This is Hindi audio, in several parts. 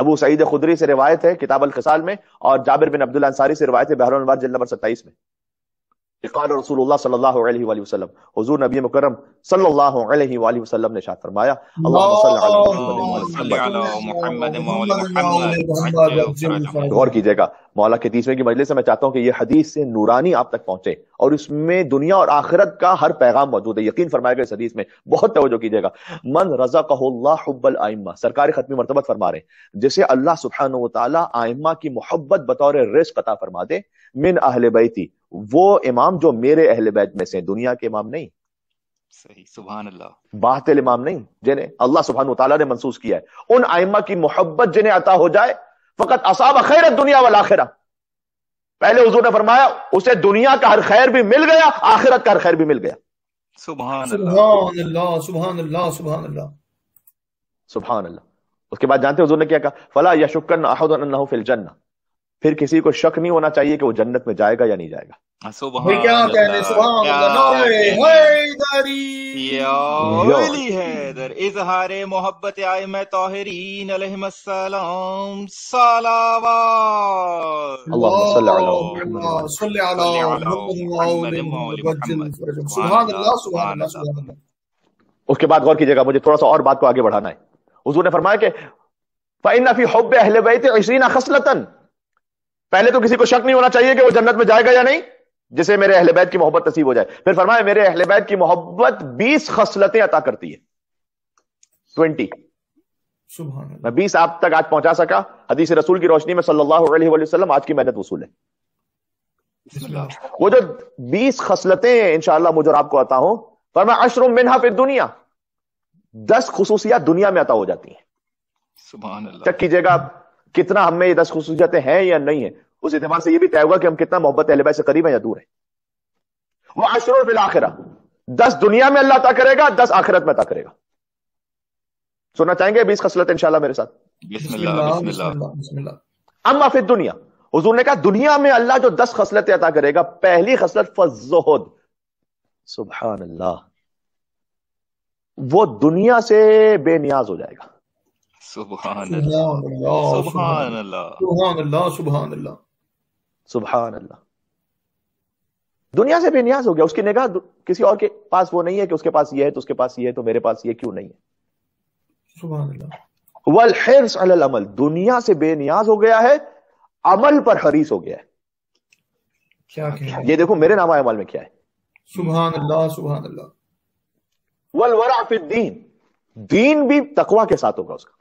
अबू सईद खुदरी से रिवायत है किताब खिसाल में और जाबिर बिन अब्दुल अंसारी से रिवायत है बहरनवार जल नंबर सत्ताईस में काल रसूल सल्लल्लाहु अलैहि नबी मुकरम सल्लल्लाहु ने शाद फरमाया गौर तो कीजिएगा मौला के तीसवें की मजलिस से मैं चाहता हूँ कि ये हदीस से नूरानी आप तक पहुंचे और इसमें दुनिया और आखिरत का हर पैगाम मौजूद है यकीन फरमाएगा इस हदीस में बहुत तवज्जो कीजिएगा मन रजा कहबल आइम्मा सरकार खत्मी मरतबत फरमा रहे जिसे अल्लाह सुबहान तला आइम्मा की मोहब्बत बतौर रिस्क अता फरमा दे मिन अहल बैती वो इमाम जो मेरे अहल बैत में से दुनिया के इमाम नहीं सही सुबहान अल्लाह बातिल इमाम नहीं जिन्हें अल्लाह सुबहान तला ने महसूस किया है उन आइमा की मोहब्बत जिन्हें अता हो जाए फकत असाब खैर दुनिया वाला आखिरा पहले हजूर ने फरमाया उसे दुनिया का हर खैर भी मिल गया आखिरत का हर खैर भी मिल गया सुबह अल्लाह उसके बाद जानते हजूर ने क्या कहा फला या शुक्र फिल जन्ना फिर किसी को शक नहीं होना चाहिए कि वो जन्नत में जाएगा या नहीं जाएगा उसके बाद गौर कीजिएगा मुझे थोड़ा सा और बात को आगे बढ़ाना है हुजूर ने फरमाया कि फ़इन्ना फी हुब्ब अहले बैत 20 खसलतन पहले तो किसी को शक नहीं होना चाहिए कि वो जन्नत में जाएगा या नहीं जिसे मेरे अहलेबैद की मोहब्बत नसीब हो जाए फिर फरमाए मेरे अहलेबैद की मोहब्बत बीस खसलतें अता करती है ट्वेंटी मैं बीस आप तक आज पहुंचा सका हदीस रसूल की रोशनी में सल्लल्लाहु अलैहि वसल्लम आज की मेहनत वसूल है वो जो बीस खसलतें हैं इनशाला मुझे आपको आता हूं पर मैं अशरुम मिनहा फिर दुनिया दस खसूसियात दुनिया में अता हो जाती है चेक कीजिएगा कितना हमें ये दस खसूसियातें हैं या नहीं है उस एतबार से यह भी तय हुआ कि हम कितना मोहब्बत अहलबा से करीब है या दूर है वह अशर फिल आखिरा दस दुनिया में अल्लाह अता करेगा दस आखिरत में अता करेगा सुनना चाहेंगे अभी इस खसलत इंशाला मेरे साथ अम्मा फिर दुनिया हजूर ने कहा दुनिया में अल्लाह जो दस खसलतें अता करेगा पहली खसलत फजोहद सुबह अल्लाह वो दुनिया से बेनियाज हो जाएगा सुबह सुबह सुबह सुबह सुबह अल्लाह दुनिया से बेनियाज हो गया उसकी निगाह किसी और के पास वो नहीं है कि उसके पास ये है तो उसके पास ये है तो मेरे पास ये क्यों नहीं है अमल दुनिया से बेनियाज हो गया है अमल पर हरीस हो गया है क्या क्या ये देखो मेरे नामा अमल में क्या है सुबहान अल्लाह सुबहान अल्लाह वल वरा दीन दीन भी तकवा के साथ होगा उसका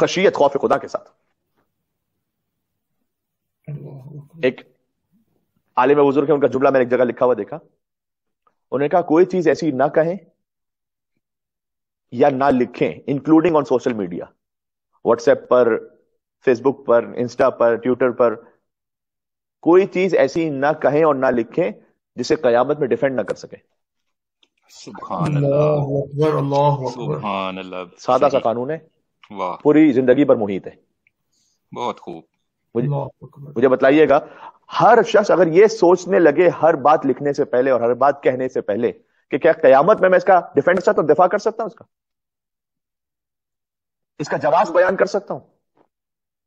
खशियत खौफ खुदा के साथ एक आलिम बुजुर्ग है उनका जुमला मैंने एक जगह लिखा हुआ देखा उन्होंने कहा कोई चीज ऐसी ना कहें या ना लिखें including on social media WhatsApp पर फेसबुक पर इंस्टा पर ट्विटर पर कोई चीज ऐसी ना कहें और ना लिखें जिसे कयामत में डिफेंड ना कर सके सादा सा कानून है पूरी जिंदगी पर मुहित है बहुत खूब मुझे, मुझे बताइएगा हर शख्स अगर ये सोचने लगे हर बात लिखने से पहले और हर बात कहने से पहले कि क्या कयामत में मैं इसका डिफेंड कर सकता हूं दिफा कर सकता हूँ इसका इसका जवाब बयान कर सकता हूं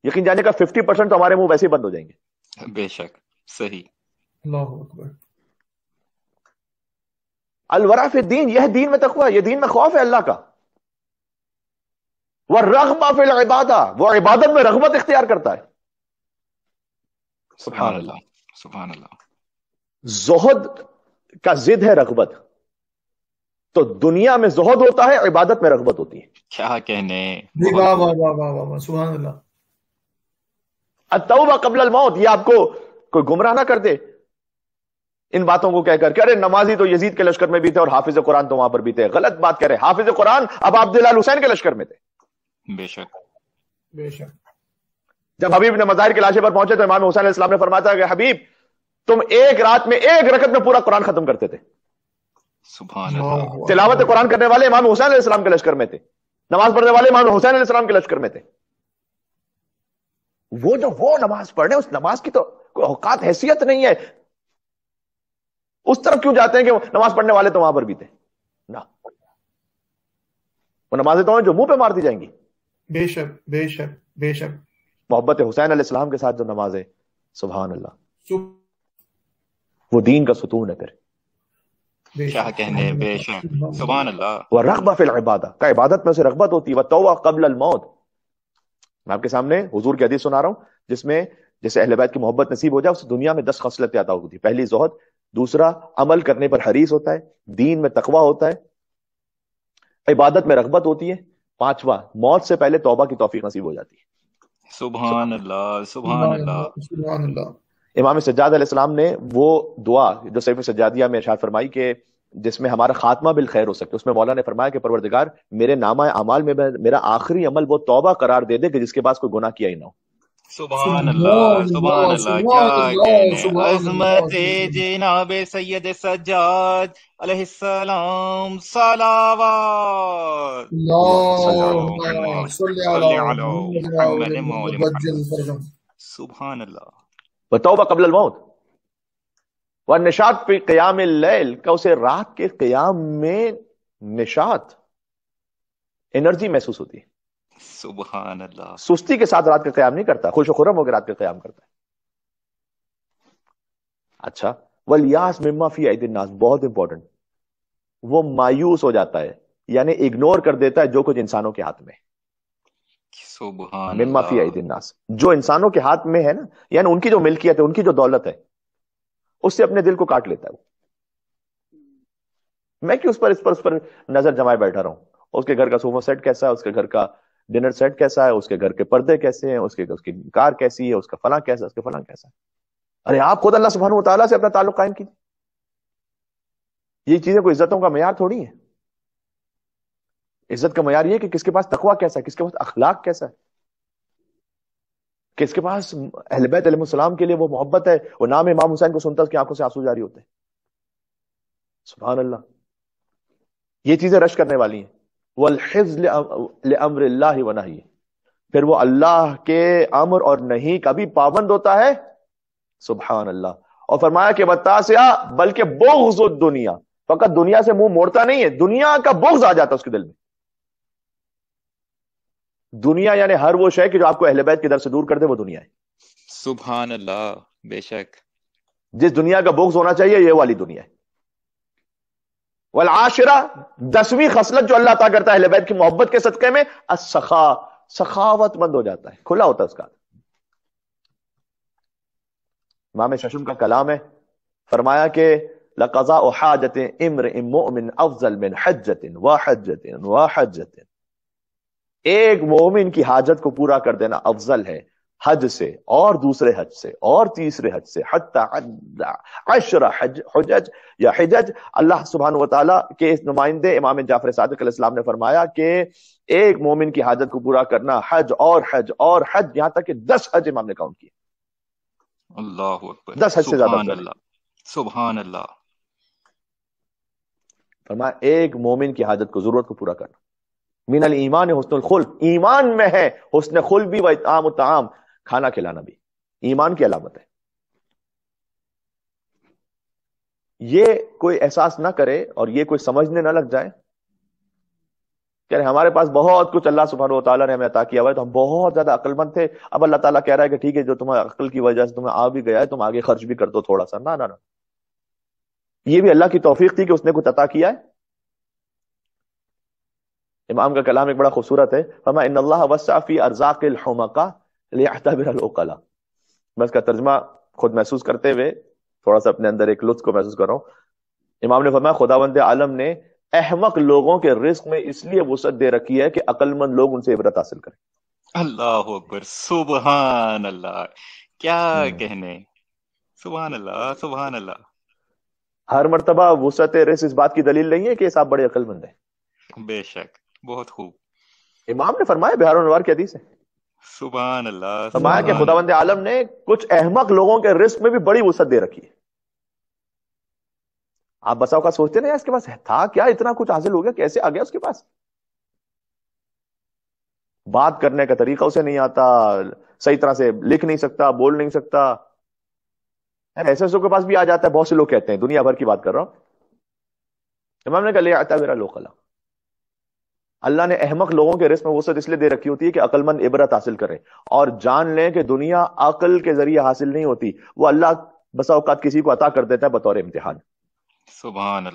यकीन जाने का फिफ्टी परसेंट तो हमारे मुंह वैसे ही बंद हो जाएंगे बेशक सही अलवरा फिर दीन यह दीन में तकवा यह दीन में खौफ है अल्लाह का वह रगबा फिर इबादा वह इबादत में रगबत इख्तियार करता है जोहद का जिद है रगबत तो दुनिया में जोहद होता है इबादत में रगबत होती है क्या कहने सुबहान कबल मौत ये आपको कोई गुमराह ना कर दे इन बातों को कहकर अरे नमाजी तो यजीद के लश्कर में भी थे और हाफिज कुरान तो वहां पर भी थे गलत बात कह रहे हाफिज कुरान अब आब्दुल हुसैन के लश्कर में थे बेशक बेशक जब हबीब ने मजाहिर की लाशे पर पहुंचे तो इमाम हुसैन इस्लाम ने फरमाया था कि हबीब तुम एक रात में एक रकत में पूरा कुरान खत्म करते थे तिलावत कुरान करने वाले इमाम हुसैन इस्लाम के लश्कर में थे नमाज पढ़ने वाले इमाम हुसैन इस्लाम के लश्कर में थे वो जो वो नमाज पढ़ रहे उस नमाज की तो औकात हैसियत नहीं है उस तरफ क्यों जाते हैं कि नमाज पढ़ने वाले तो वहां पर भी थे ना वो नमाजें तो जो मुंह पे मार दी जाएंगी बेशक बेशक बेशक मोहब्बत हुसैन अलैहिस्सलाम के साथ जो नमाज है सुबहान अल्लाह वो दीन का सुतून है फिर वह रगबा फिल इबादा का इबादत में उसे रगबत होती है तोबा कबल मौत मैं आपके सामने हुजूर की हदीस सुना रहा हूँ जिसमें जैसे अहल बैत की मोहब्बत नसीब हो जाए उसे दुनिया में दस खसलतें अदा होती है पहली जोहद दूसरा अमल करने पर हरीस होता है दीन में तकवा होता है इबादत में रगबत होती है पांचवा मौत से पहले तोबा की तोफीक नसीब हो जाती है इमाम सज्जाद ने वो दुआ जो सैफ सज्जादिया में इशार फरमाई के जिसमें हमारा खात्मा बिल खैर हो सके उसमें मौला ने फरमाया कि परवरदिगार मेरे नामा अमाल में मेरा आखिरी अमल वो तौबा करार दे दे कि जिसके पास कोई गुना किया ही ना हो सुबहान अल्लाह क्या कहने मौत व निशात पे लैल का उसे रात के क्याम में निशात एनर्जी महसूस होती है सुबहान सुस्ती के साथ रात का क्याम नहीं करता खुश खुरम होकर रात का क्याम करता है अच्छा वलियास मिम्मा नास बहुत इंपॉर्टेंट वो मायूस हो जाता है यानी इग्नोर कर देता है जो कुछ इंसानों के हाथ में नास जो इंसानों के हाथ में है ना यानी उनकी जो मिल्कियत है उनकी जो दौलत है उससे अपने दिल को काट लेता है वो मैं क्यों उस पर इस पर उस पर नजर जमाए बैठा रहा हूं उसके घर का सोफा सेट कैसा है उसके घर का डिनर सेट कैसा है उसके घर के पर्दे कैसे हैं उसके उसकी कार कैसी है उसका फला कैसा उसके फला कैसा है अरे आप खुद अल्लाह सुबह तला से अपना ताल्लुक कायम कीजिए ये चीजें कोई इज्जतों का मैार थोड़ी है इज्जत का मैार ये कि किसके पास तकवा कैसा है किसके पास अखलाक कैसा है किसके पास अहलबैत अलमसलाम के लिए वो मोहब्बत है वो नाम इमाम हुसैन को सुनता कि आंखों से आंसू जारी होते हैं सुबह अल्लाह ये चीजें रश करने वाली हैं वलहिज अम्र व नहीं फिर वो अल्लाह के अमर और नहीं का भी पाबंद होता है सुबहान अल्लाह और फरमाया कि बताया बल्कि बोगज दुनिया फकत दुनिया से मुंह मोड़ता नहीं है दुनिया का बोगज आ जाता है उसके दिल में दुनिया यानी हर वो शय कि जो आपको अहलबैत की दर से दूर कर दे वो दुनिया है सुबहान अल्लाह बेशक जिस दुनिया का बोग्ज होना चाहिए ये वाली दुनिया है वल आशरा दसवीं खसलत जो अल्लाह ताला करता है की मोहब्बत के सदक़े में असखा सखावतमंद हो जाता है खुला होता है उसका इमाम शशम का कलाम है फरमाया के लकजा हाजत इम्र इमोमिन अफजल मिन हजतिन व हजतिन व एक मोमिन की हाजत को पूरा कर देना अफजल है हज से और दूसरे हज से और तीसरे हज से अशरा हजज या हजज अल्लाह सुबहान वाली के इस नुमाइंदे इमाम जाफर सदक ने फरमाया कि एक मोमिन की हाजत को पूरा करना हज और हज और हज यहाँ तक कि दस हज इमाम ने काउंट किए अल्लाह दस हज से ज्यादा सुबहान अल्लाह फरमाया एक मोमिन की हाजत को जरूरत को पूरा करना मिनल ईमान हुसन खुल ईमान में है हुसन खुल भी वाम खाना खिलाना भी ईमान की अलामत है ये कोई एहसास ना करे और ये कोई समझने ना लग जाए कह रहे हमारे पास बहुत कुछ अल्लाह सुबहान तला ने हमें अता किया हुआ है तो हम बहुत ज्यादा अक्लमंद थे अब अल्लाह ताला कह रहा है कि ठीक है जो तुम्हारे अकल की वजह से तुम्हें आ भी गया है तुम आगे खर्च भी कर दो थोड़ा सा ना ना ना ये भी अल्लाह की तोफीक थी कि उसने कुछ अता किया है इमाम का कलाम एक बड़ा खूबसूरत है इन अल्लाह वसाफी लियाताबिर अलकला मैं इसका तर्जमा खुद महसूस करते हुए थोड़ा सा अपने अंदर एक लुत्फ को महसूस कर रहा हूँ इमाम ने फरमाया खुदावंद आलम ने अहमक लोगों के रिस्क में इसलिए वसत दे रखी है कि अकलमंद लोग उनसे इबरत हासिल करें अल्लाह अकबर सुबहान अल्लाह क्या कहने सुबहान अल्लाह सुबहान अल्लाह हर मरतबा वसत रिस्क इस बात की दलील नहीं है कि आप बड़े अकलमंद हैं बेशक बहुत खूब इमाम ने फरमाया बिहार नवार की हदीस है सुबह अल्लाह फरमाया तो कि खुदावंद आलम ने कुछ अहमक लोगों के रिस्क में भी बड़ी वसत दे रखी है आप बसाओ का सोचते ना इसके पास था क्या इतना कुछ हासिल हो गया कैसे आ गया उसके पास बात करने का तरीका उसे नहीं आता सही तरह से लिख नहीं सकता बोल नहीं सकता ऐसे के पास भी आ जाता है बहुत से लोग कहते हैं दुनिया भर की बात कर रहा हूं इमाम ने कहा ले आता मेरा लोकला अल्लाह ने अहमक लोगों के रिस्म वसत इसलिए दे रखी होती है कि अकलमंद इबरत हासिल करें और जान लें कि दुनिया अकल के जरिए हासिल नहीं होती वो अल्लाह बसाओकात किसी को अता कर देता है बतौर इम्तिहान सुबह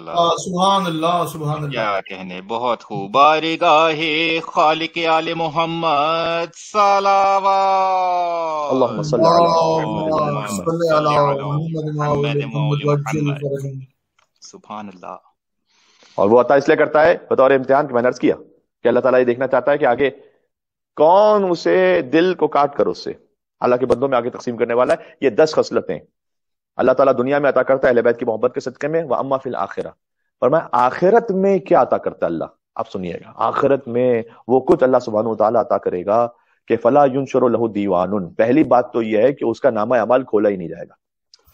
सुबह और वो अता इसलिए करता है बतौर इम्तिहान की मैंने अर्ज किया कि अल्लाह ताला ये देखना चाहता है कि आगे कौन उसे दिल को काट कर उससे अल्लाह के बंदों में आगे तकसीम करने वाला है ये दस खसलतें अल्लाह ताला दुनिया में अता करता है अहलबैत की मोहब्बत के सदक़े में वह अम्मा फिल आखिरा पर मैं आखिरत में क्या अता करता है अल्लाह आप सुनिएगा आखिरत में वो कुछ अल्लाह सुबहान तला अता करेगा कि फला युन शर लहू दीवान पहली बात तो यह है कि उसका नामा अमाल खोला ही नहीं जाएगा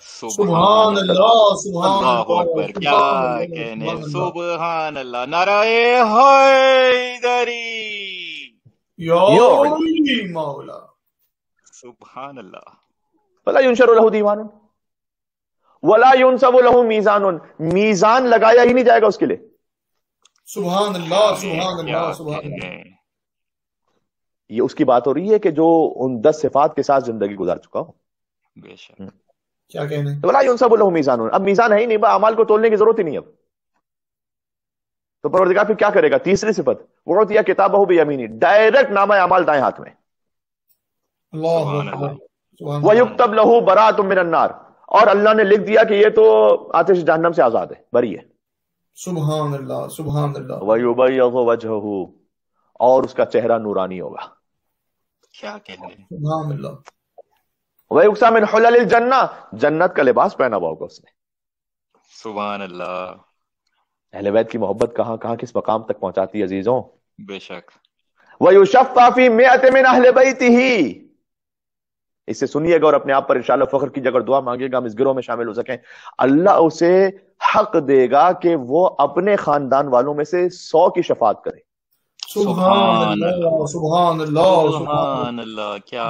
सुबहान अल्लाह मीजान मीजान लगाया ही नहीं जाएगा उसके लिए सुबहान अल्लाह सुबहान अल्लाह सुबहान ये उसकी बात हो रही है कि जो उन दस सिफात के साथ जिंदगी गुजार चुका हो बेशक हम्म। क्या कहने तो बोला यूनसा बोला मीजान अब मीजान है ही नहीं अमाल को तोलने की जरूरत ही नहीं अब तो परवरदिगार फिर क्या करेगा तीसरी सिफत वो या किताब बहु भी यमीनी डायरेक्ट नामा अमाल दाएं हाथ में वयुक्त तब लहू बरा तुम मिनन्नार और अल्लाह ने लिख दिया कि ये तो आतिश जहन्नम से आजाद है बरी है सुबहान अल्लाह सुबहान अल्लाह और उसका चेहरा नूरानी होगा क्या कहने सुबहान अल्लाह वयुक्सामिन हलल जन्ना जन्नत का लिबास पहना हुआ होगा उसने सुभान अल्लाह अहले बैत की मोहब्बत कहां कहां किस मकाम तक पहुंचाती है अजीजों बेशक वयुशफ्फा फी मिअत मिन अहले ही इसे सुनिएगा और अपने आप पर इंशाल्लाह फखर की जगह दुआ मांगिएगा हम इस गिरोह में शामिल हो सकें अल्लाह उसे हक देगा कि वो अपने खानदान वालों में से सौ की शफात करे सुभान अल्लाह सुभान अल्लाह क्या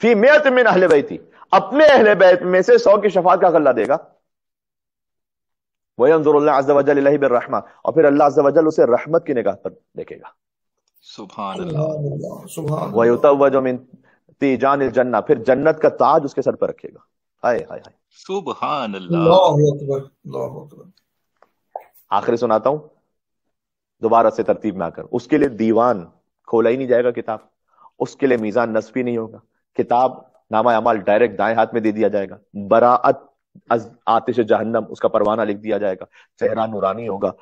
फी मेत में अहले बैती अपने अहले बैत में से सौ की शफात का गल्ला देगा वही रहमा और फिर अल्लाह अजल उसे रहमत की निगाह पर देखेगा जन्ना फिर जन्नत का ताज उसके सर पर रखेगा हाय हाय हाय आखिरी सुनाता हूं दोबारा से तरतीब में आकर उसके लिए दीवान खोला ही नहीं जाएगा किताब उसके लिए मीजान नस्बी नहीं होगा किताब नामा अमाल डायरेक्ट दाएं हाथ में दे दिया जाएगा बराअत आतिश जहन्नम उसका परवाना लिख दिया जाएगा चेहरा नूरानी होगा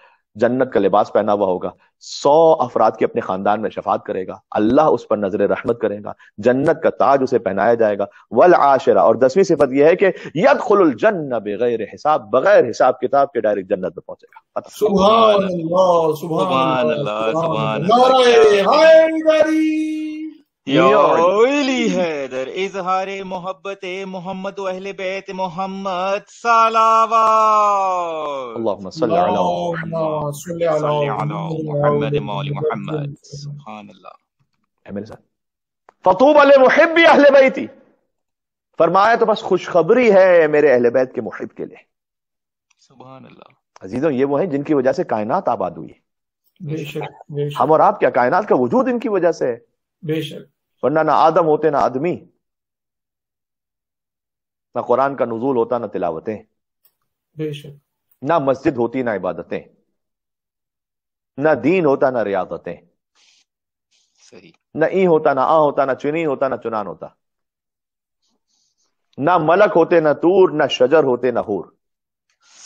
जन्नत का लिबास पहना हुआ होगा सौ अफराद के अपने खानदान में शफात करेगा अल्लाह उस पर नजर रहमत करेगा जन्नत का ताज उसे पहनाया जाएगा वल आशरा और दसवीं सिफत यह है कि यद खुल जन्न बगैर हिसाब बगैर हिसाब किताब के डायरेक्ट जन्नत में पहुंचेगा इजहार मोहब्बत मोहम्मद बैत मोहम्मद फरमाया तो बस खुशखबरी है मेरे अहल बैत के मुहिब के लिए सुबहान अजीजों ये वो है जिनकी वजह से कायनात आबाद हुई हम और आप क्या कायनात का वजूद इनकी वजह से है बेशक वरना ना आदम होते ना आदमी ना कुरान का नजूल होता ना तिलावतें ना मस्जिद होती ना इबादतें ना दीन होता ना रियाजतें सही ना ई होता ना आ होता ना चुनी होता ना चुनान होता ना मलक होते ना तूर ना शजर होते ना हूर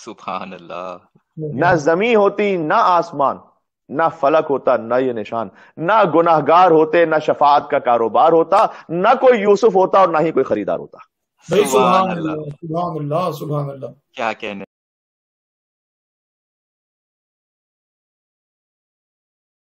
सुबह ना जमी होती ना आसमान ना फलक होता ना ये निशान ना गुनाहगार होते ना शफात का कारोबार होता ना कोई यूसुफ होता और ना ही कोई खरीदार होता सुभान अल्लाह अल्लाह क्या कहने